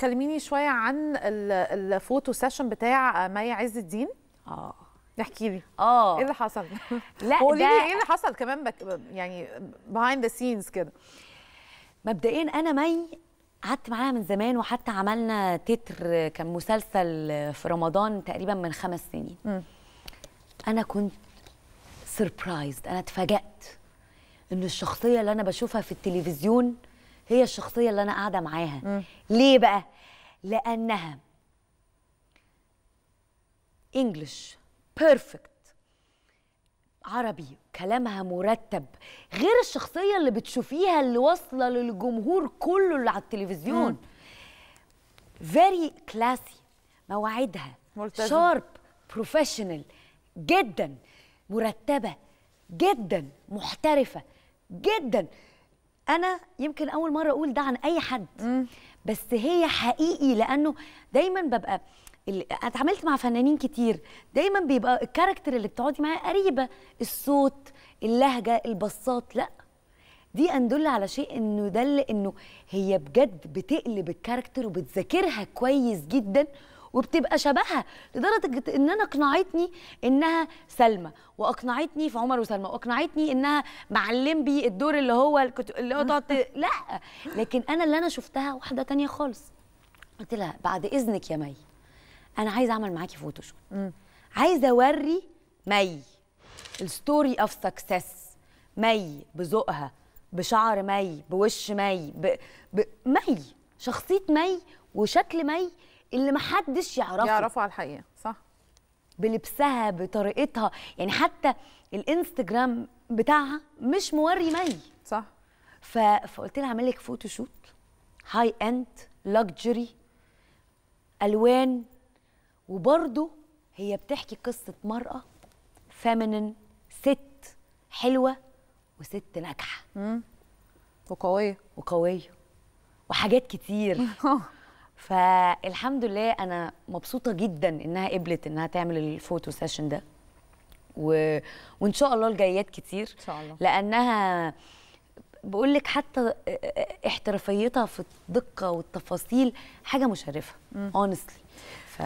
كلميني شويه عن الفوتو سيشن بتاع مي عز الدين اه احكي لي اه ايه اللي حصل لا قولي لي ايه اللي حصل كمان بك يعني بيهايند ذا سينز كده مبدئيا انا مي قعدت معاها من زمان وحتى عملنا تتر كان مسلسل في رمضان تقريبا من خمس سنين م. انا كنت سربرايزد انا اتفاجأت ان الشخصيه اللي انا بشوفها في التلفزيون هي الشخصيه اللي انا قاعده معاها م. ليه بقى لانها انجلش بيرفكت عربي كلامها مرتب غير الشخصيه اللي بتشوفيها اللي واصله للجمهور كله اللي على التلفزيون فيري كلاسي مواعيدها شارب بروفيشنال جدا مرتبه جدا محترفه جدا انا يمكن اول مره اقول ده عن اي حد مم. بس هي حقيقي لانه دايما ببقى اتعاملت مع فنانين كتير دايما بيبقى الكاركتر اللي بتقعدي معاه قريبه الصوت اللهجه البصات لا دي اندل على شيء انه دل انه هي بجد بتقلب الكاركتر وبتذاكرها كويس جدا وبتبقى شبهها لدرجه ان انا اقنعتني انها سلمى واقنعتني في عمر وسلمى واقنعتني انها معلم بي الدور اللي هو اللي هو تقعد لا لكن انا اللي انا شفتها واحده تانية خالص قلت لها بعد اذنك يا مي انا عايزه اعمل معاكي فوتوشوب عايزه اوري مي الستوري اوف سكسس مي بذوقها بشعر مي بوش مي ب... ب... مي شخصيه مي وشكل مي اللي محدش يعرفه يعرفه على الحقيقه صح بلبسها بطريقتها يعني حتى الانستجرام بتاعها مش موري مي صح ف... فقلت لها اعمل لك فوتوشوت هاي اند لكجري الوان وبرده هي بتحكي قصه مراه فيمينين ست حلوه وست ناجحه وقويه وقويه وحاجات كتير فالحمد لله انا مبسوطه جدا انها قبلت انها تعمل الفوتو سيشن ده و... وان شاء الله الجايات كتير ان شاء الله لانها بقول لك حتى احترافيتها في الدقه والتفاصيل حاجه مشرفه اونستلي ف